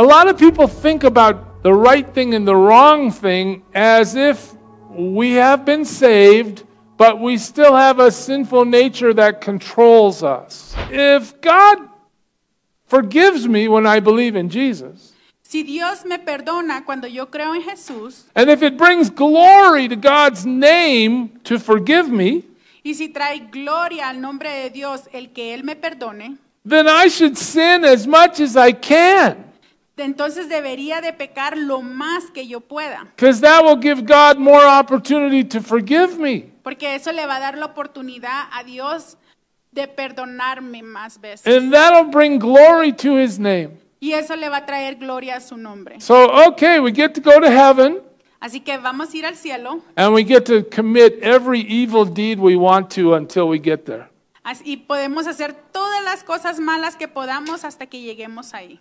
a lot of people think about the right thing and the wrong thing as if we have been saved, but we still have a sinful nature that controls us. If God forgives me when I believe in Jesus, Si Dios me perdona cuando yo creo en Jesús, and if it brings glory to God's name to forgive me, y si trae gloria al nombre de Dios el que Él me perdone, then I should sin as much as I can. entonces debería de pecar lo más que yo pueda. Porque eso le va a dar la oportunidad a Dios de perdonarme más veces. Y eso le va a traer gloria a su nombre. Así que vamos a ir al cielo. And Y podemos hacer todas las cosas malas que podamos hasta que lleguemos ahí.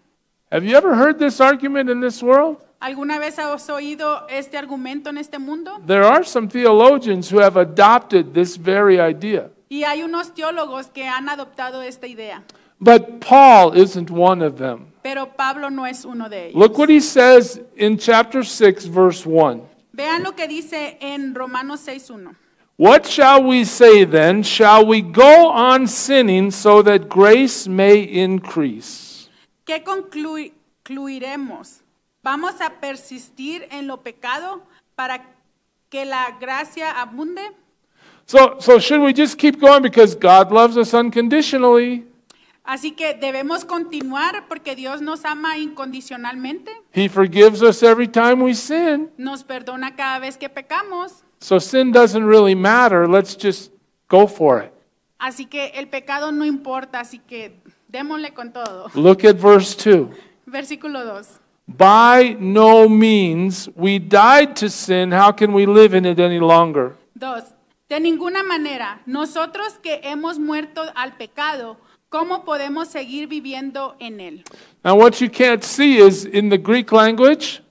Have you ever heard this argument in this world? ¿Alguna vez has oído este argumento en este mundo? There are some theologians who have adopted this very idea. Y hay unos teólogos que han adoptado esta idea. But Paul isn't one of them. Pero Pablo no es uno de ellos. Look what he says in chapter 6 verse 1. Vean lo que dice en Romanos What shall we say then? Shall we go on sinning so that grace may increase? ¿Qué concluiremos? ¿Vamos a persistir en lo pecado para que la gracia abunde? So, so should we just keep going because God loves us unconditionally? Así que debemos continuar porque Dios nos ama incondicionalmente. He forgives us every time we sin. Nos perdona cada vez que pecamos. So sin doesn't really matter. Let's just go for it. Así que el pecado no importa, así que Démosle con todo. Look at verse 2. Versículo 2. By no means we died to sin, how can we live in it any longer? Dos. De ninguna manera, nosotros que hemos muerto al pecado, ¿cómo podemos seguir viviendo en él? Now what you can't see is in the Greek language,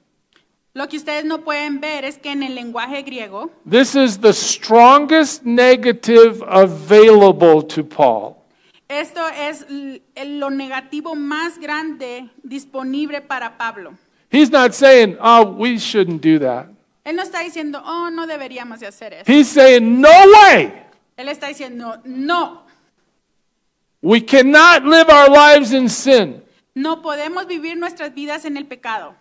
Lo que ustedes no pueden ver es que en el lenguaje griego, this is the strongest negative available to Paul. Esto es lo negativo más grande disponible para Pablo. Oh, Él no está diciendo, oh, no deberíamos de hacer eso. Él está diciendo, no. We cannot live our lives in sin. No podemos vivir nuestras vidas en el pecado.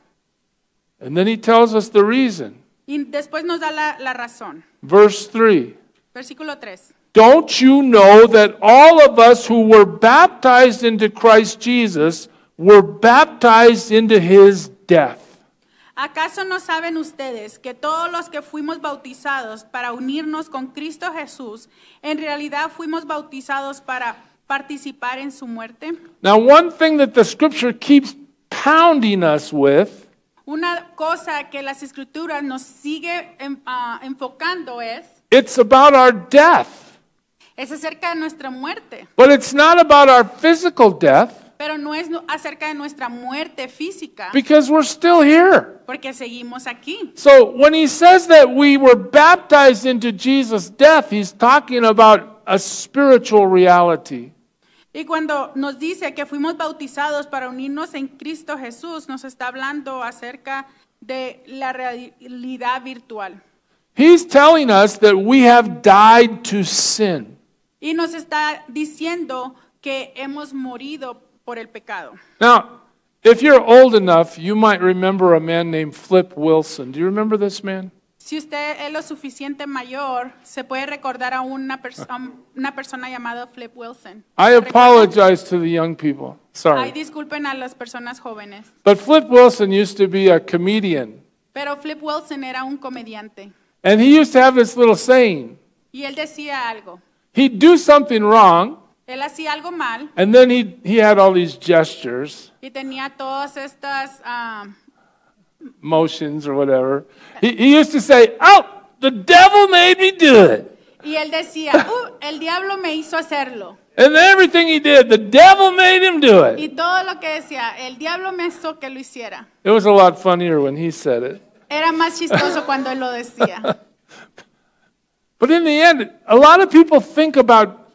Y después nos da la, razón. Verse Versículo 3. Don't you know that all of us who were baptized into Christ Jesus were baptized into his death? ¿Acaso no saben ustedes que todos los que fuimos bautizados para unirnos con Cristo Jesús, en realidad fuimos bautizados para participar en su muerte? Now, one thing that the scripture keeps pounding us with Una cosa que las escrituras nos sigue ah, enfocando es It's about our death. Es acerca de nuestra muerte. But it's not about our physical death. Pero no es acerca de nuestra muerte física. Because we're still here. Porque seguimos aquí. So when he says that we were baptized into Jesus' death, he's talking about a spiritual reality. Y cuando nos dice que fuimos bautizados para unirnos en Cristo Jesús, nos está hablando acerca de la realidad virtual. He's telling us that we have died to sin. Y nos está diciendo que hemos morido por el pecado. Now, if you're old enough, you might remember a man named Flip Wilson. Do you remember this man? Si usted es lo suficiente mayor, se puede recordar a una, perso una persona llamada Flip Wilson. I apologize to the young people. Sorry. Ay, disculpen a las personas jóvenes. But Flip Wilson used to be a comedian. Pero Flip Wilson era un comediante. And he used to have this little saying. Y él decía algo. He'd do something wrong. Él hacía algo mal. And then he, he had all these gestures. Y tenía todas estas um, motions or whatever. He, he used to say, "Oh, the devil made me do it." Y él decía, uh, el diablo me hizo hacerlo. And everything he did, the devil made him do it. Y todo lo que decía, el diablo me hizo que lo hiciera. It was a lot funnier when he said it. Era más chistoso cuando él lo decía. But in the end, a lot of people think about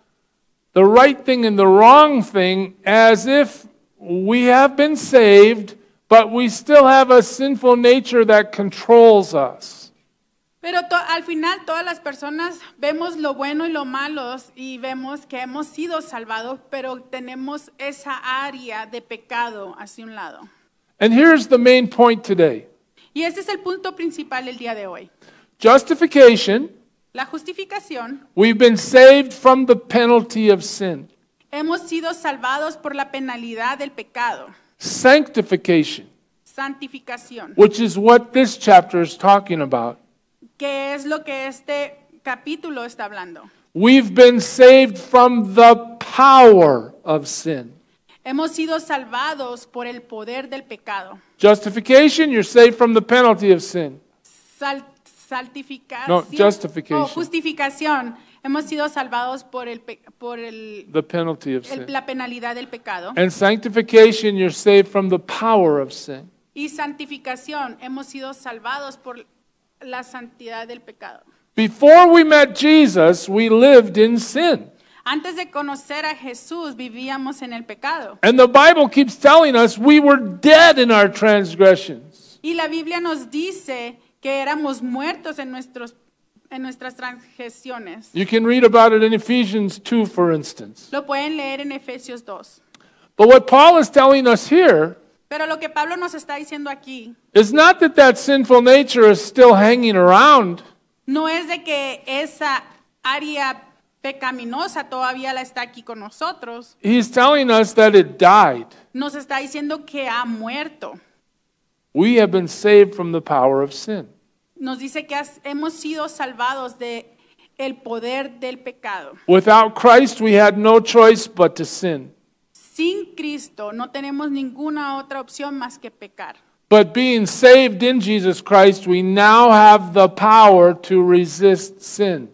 the right thing and the wrong thing as if we have been saved, but we still have a sinful nature that controls us. Pero to, al final todas las personas vemos lo bueno y lo malo y vemos que hemos sido salvados, pero tenemos esa área de pecado hacia un lado. And here's the main point today. Y este es el punto principal el día de hoy. Justification La justificación. We've been saved from the penalty of sin. Hemos sido salvados por la penalidad del pecado. Sanctification. Santificación. Which is what this chapter is talking about. Que es lo que este capítulo está hablando. We've been saved from the power of sin. Hemos sido salvados por el poder del pecado. Justification, you're saved from the penalty of sin. Sal Saltificación. No, oh, justification. Oh, justificación. Hemos sido salvados por el por el, the penalty of el sin. la penalidad del pecado. And sanctification, you're saved from the power of sin. Y santificación, hemos sido salvados por la santidad del pecado. Before we met Jesus, we lived in sin. Antes de conocer a Jesús vivíamos en el pecado. And the Bible keeps telling us we were dead in our transgressions. Y la Biblia nos dice que éramos muertos en nuestros en nuestras transgresiones. You can read about it in Ephesians 2 for instance. Lo pueden leer en Efesios 2. But what Paul is telling us here Pero lo que Pablo nos está diciendo aquí is not that that sinful nature is still hanging around. No es de que esa área pecaminosa todavía la está aquí con nosotros. He's telling us that it died. Nos está diciendo que ha muerto. We have been saved from the power of sin. Nos dice que has, hemos sido salvados de el poder del pecado. Without Christ we had no choice but to sin. Sin Cristo no tenemos ninguna otra opción más que pecar. But being saved in Jesus Christ, we now have the power to resist sin.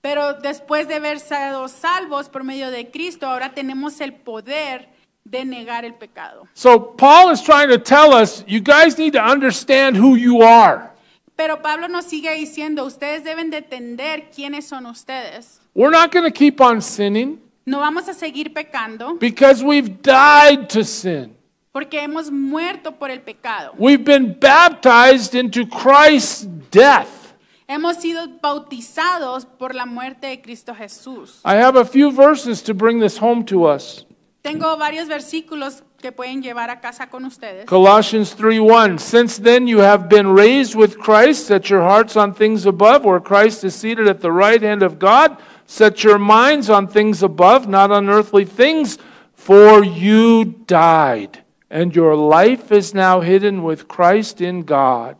Pero después de haber sido salvos por medio de Cristo, ahora tenemos el poder de negar el pecado. So Paul is trying to tell us, you guys need to understand who you are. Pero Pablo nos sigue diciendo, ustedes deben de entender quiénes son ustedes. We're not going to keep on sinning No vamos a seguir pecando because we've died to sin. porque hemos muerto por el pecado. We've been baptized into Christ's death. Hemos sido bautizados por la muerte de Cristo Jesús. I have a few verses to bring this home to us. Tengo varios versículos que pueden llevar a casa con ustedes. Colossians 3:1 Since then you have been raised with Christ, set your hearts on things above, where Christ is seated at the right hand of God. Set your minds on things above, not on earthly things, for you died, and your life is now hidden with Christ in God.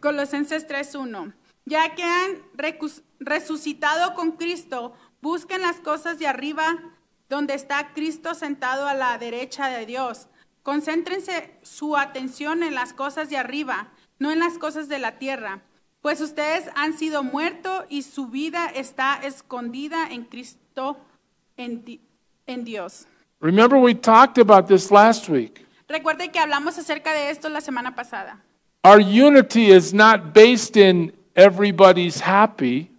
Colosenses 3:1 Ya que han resucitado con Cristo, busquen las cosas de arriba donde está Cristo sentado a la derecha de Dios. Concéntrense su atención en las cosas de arriba, no en las cosas de la tierra, pues ustedes han sido muertos y su vida está escondida en Cristo, en, Dios. Remember we talked about this last week. que hablamos acerca de esto la semana pasada. Our unity is not based in everybody's happy.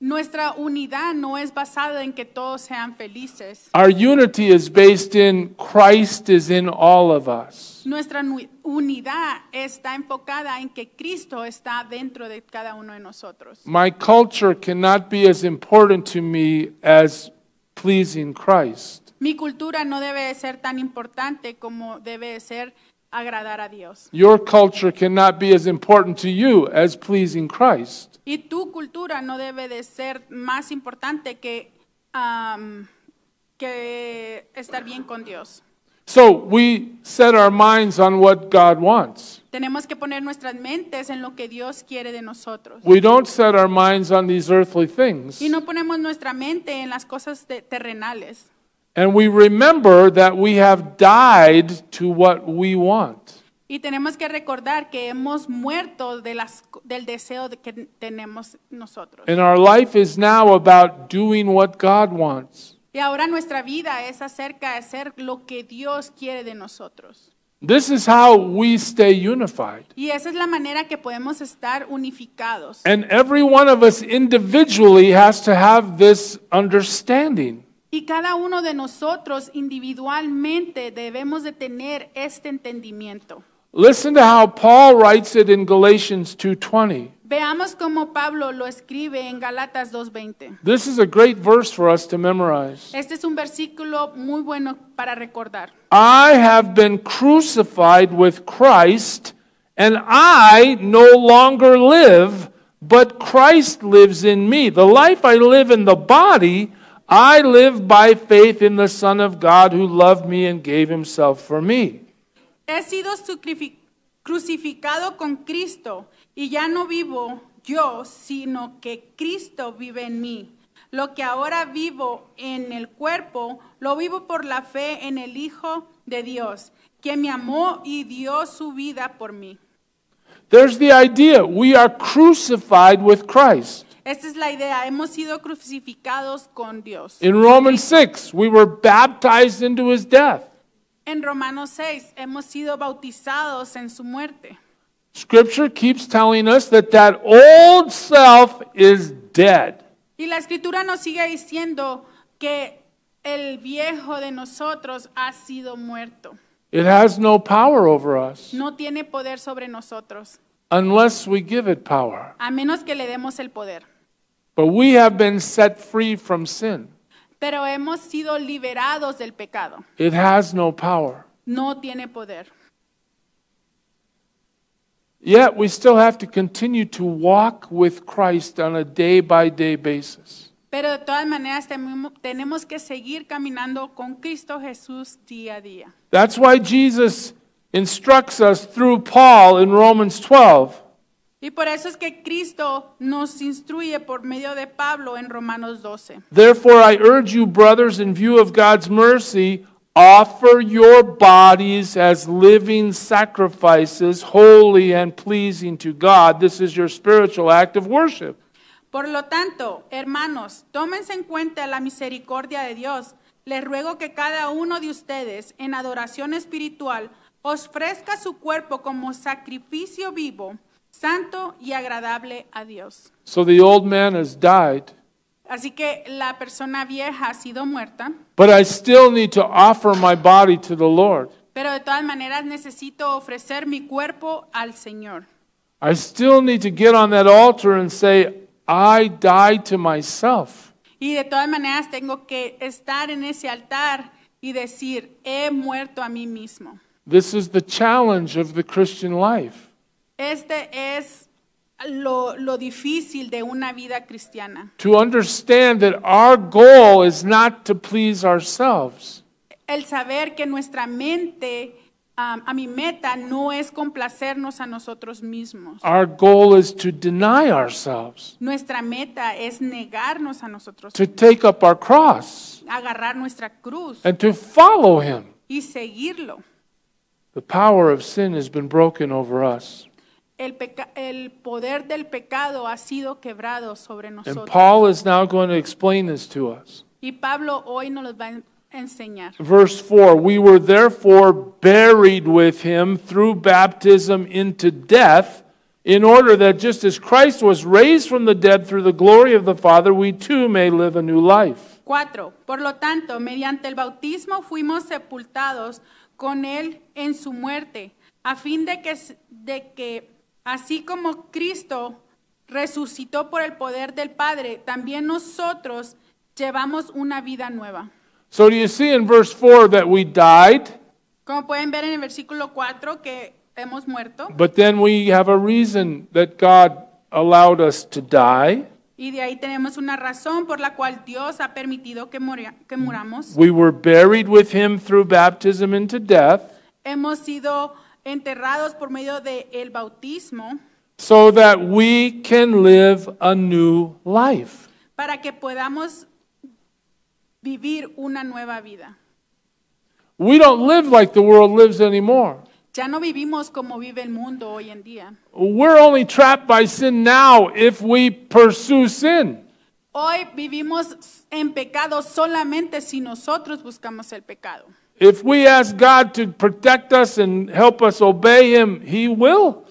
Nuestra unidad no es basada en que todos sean felices. Our unity is based in Christ is in all of us. Nuestra unidad está enfocada en que Cristo está dentro de cada uno de nosotros. My culture cannot be as important to me as pleasing Christ. Mi cultura no debe ser tan importante como debe ser agradar a Dios. Your culture cannot be as important to you as pleasing Christ. Y tu cultura no debe de ser más importante que um, que estar bien con Dios. So we set our minds on what God wants. Tenemos que poner nuestras mentes en lo que Dios quiere de nosotros. We don't set our minds on these earthly things. Y no ponemos nuestra mente en las cosas terrenales. And we remember that we have died to what we want. Y tenemos que recordar que hemos muerto de las, del deseo que tenemos nosotros. And our life is now about doing what God wants. Y ahora nuestra vida es acerca de hacer lo que Dios quiere de nosotros. This is how we stay unified. Y esa es la manera que podemos estar unificados. And every one of us individually has to have this understanding. Y cada uno de nosotros individualmente debemos de tener este entendimiento. Listen to how Paul writes it in Galatians 2:20. Veamos cómo Pablo lo escribe en Galatas 2:20. This is a great verse for us to memorize. Este es un versículo muy bueno para recordar. I have been crucified with Christ and I no longer live, but Christ lives in me. The life I live in the body I live by faith in the Son of God who loved me and gave himself for me. He sido crucificado con Cristo y ya no vivo yo, sino que Cristo vive en mí. Lo que ahora vivo en el cuerpo, lo vivo por la fe en el Hijo de Dios, que me amó y dio su vida por mí. There's the idea. We are crucified with Christ. Esta es la idea, hemos sido crucificados con Dios. En Romanos 6, hemos sido bautizados en su muerte. Scripture keeps telling us that that old self is dead. Y la escritura nos sigue diciendo que el viejo de nosotros ha sido muerto. no No tiene poder sobre nosotros. Unless we give it power. A menos que le demos el poder. But we have been set free from sin. Pero hemos sido liberados del pecado. It has no power. No tiene poder. Yet we still have to continue to walk with Christ on a day by day basis. Pero de todas maneras tenemos que seguir caminando con Cristo Jesús día a día. That's why Jesus instructs us through Paul in Romans 12. Y por eso es que Cristo nos instruye por medio de Pablo en Romanos 12. Therefore I urge you brothers in view of God's mercy offer your bodies as living sacrifices holy and pleasing to God. This is your spiritual act of worship. Por lo tanto, hermanos, tómense en cuenta la misericordia de Dios. Les ruego que cada uno de ustedes, en adoración espiritual, ofrezca su cuerpo como sacrificio vivo santo y agradable a Dios. So the old man has died. Así que la persona vieja ha sido muerta. But I still need to offer my body to the Lord. Pero de todas maneras necesito ofrecer mi cuerpo al Señor. I still need to get on that altar and say, I died to myself. Y de todas maneras tengo que estar en ese altar y decir, he muerto a mí mismo. This is the challenge of the Christian life. Este es lo, lo difícil de una vida cristiana. to understand that our goal is not to please ourselves. El saber que nuestra mente, um, a mi meta, no es complacernos a nosotros mismos. Our goal is to deny ourselves, Nuestra meta es negarnos a nosotros, to take up our cross, agarrar nuestra cruz and to follow Him. y seguirlo. The power of sin has been broken over us. El, el, poder del pecado ha sido quebrado sobre nosotros. And Paul is now going to explain this to us. Y Pablo hoy nos va a enseñar. Verse 4, we were therefore buried with him through baptism into death, in order that just as Christ was raised from the dead through the glory of the Father, we too may live a new life. 4. Por lo tanto, mediante el bautismo fuimos sepultados con él en su muerte, a fin de que de que Así como Cristo resucitó por el poder del Padre, también nosotros llevamos una vida nueva. So do you see in verse 4 that we died? Como pueden ver en el versículo 4 que hemos muerto. But then we have a reason that God allowed us to die. Y de ahí tenemos una razón por la cual Dios ha permitido que, moria, que muramos. We were buried with him through baptism into death. Hemos sido enterrados por medio del el bautismo so that we can live a new life. para que podamos vivir una nueva vida. We don't live like the world lives anymore. Ya no vivimos como vive el mundo hoy en día. We're only trapped by sin now if we pursue sin. Hoy vivimos en pecado solamente si nosotros buscamos el pecado. If we ask God to protect us and help us obey Him, He will.